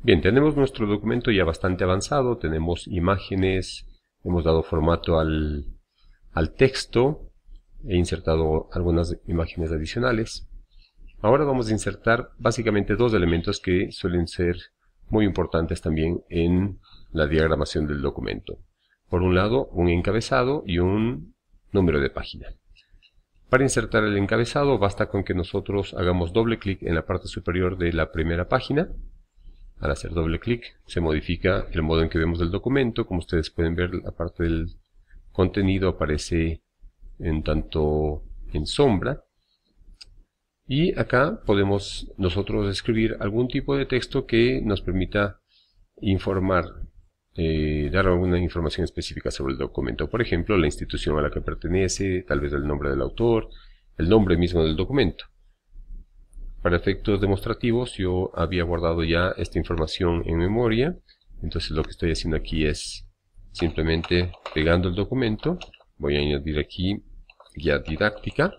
Bien, tenemos nuestro documento ya bastante avanzado, tenemos imágenes, hemos dado formato al, texto, he insertado algunas imágenes adicionales. Ahora vamos a insertar básicamente dos elementos que suelen ser muy importantes también en la diagramación del documento. Por un lado, un encabezado y un número de página. Para insertar el encabezado basta con que nosotros hagamos doble clic en la parte superior de la primera página al hacer doble clic se modifica el modo en que vemos el documento. Como ustedes pueden ver, la parte del contenido aparece en tanto en sombra. Y acá podemos nosotros escribir algún tipo de texto que nos permita informar, eh, dar alguna información específica sobre el documento. Por ejemplo, la institución a la que pertenece, tal vez el nombre del autor, el nombre mismo del documento. Para efectos demostrativos yo había guardado ya esta información en memoria, entonces lo que estoy haciendo aquí es simplemente pegando el documento, voy a añadir aquí guía didáctica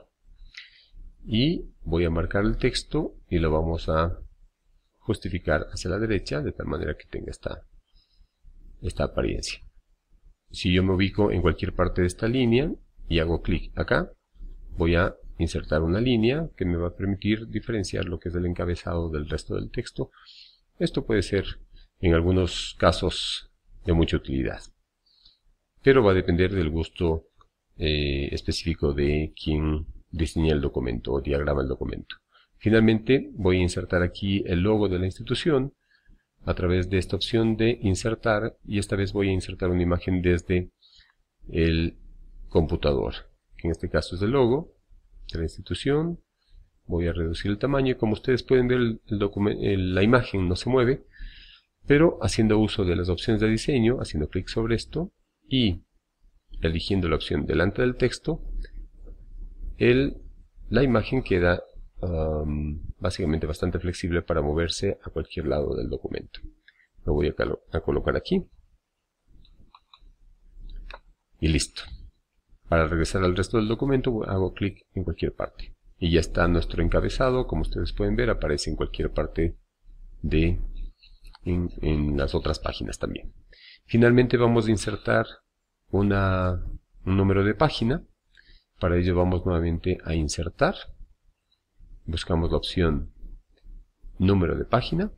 y voy a marcar el texto y lo vamos a justificar hacia la derecha de tal manera que tenga esta, esta apariencia. Si yo me ubico en cualquier parte de esta línea y hago clic acá, voy a insertar una línea que me va a permitir diferenciar lo que es el encabezado del resto del texto. Esto puede ser en algunos casos de mucha utilidad, pero va a depender del gusto eh, específico de quien diseña el documento o diagrama el documento. Finalmente voy a insertar aquí el logo de la institución a través de esta opción de insertar y esta vez voy a insertar una imagen desde el computador, que en este caso es el logo, la institución. Voy a reducir el tamaño. Como ustedes pueden ver, la imagen no se mueve, pero haciendo uso de las opciones de diseño, haciendo clic sobre esto y eligiendo la opción delante del texto, el, la imagen queda básicamente bastante flexible para moverse a cualquier lado del documento. Lo voy a colocar aquí. Y listo. Para regresar al resto del documento hago clic en cualquier parte. Y ya está nuestro encabezado, como ustedes pueden ver, aparece en cualquier parte de en, las otras páginas también. Finalmente vamos a insertar un número de página. Para ello vamos nuevamente a insertar. Buscamos la opción número de página.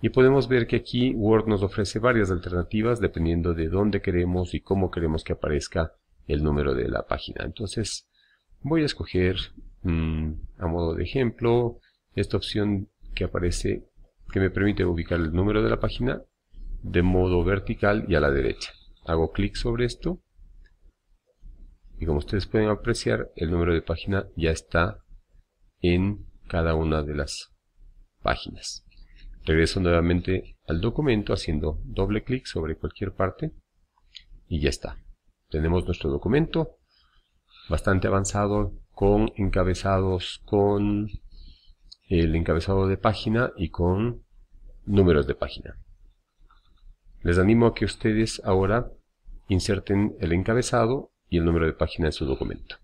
Y podemos ver que aquí Word nos ofrece varias alternativas dependiendo de dónde queremos y cómo queremos que aparezca el número de la página. Entonces voy a escoger mm, a modo de ejemplo esta opción que aparece que me permite ubicar el número de la página de modo vertical y a la derecha. Hago clic sobre esto y como ustedes pueden apreciar el número de página ya está en cada una de las páginas. Regreso nuevamente al documento haciendo doble clic sobre cualquier parte y ya está. Tenemos nuestro documento bastante avanzado con encabezados, con el encabezado de página y con números de página. Les animo a que ustedes ahora inserten el encabezado y el número de página en su documento.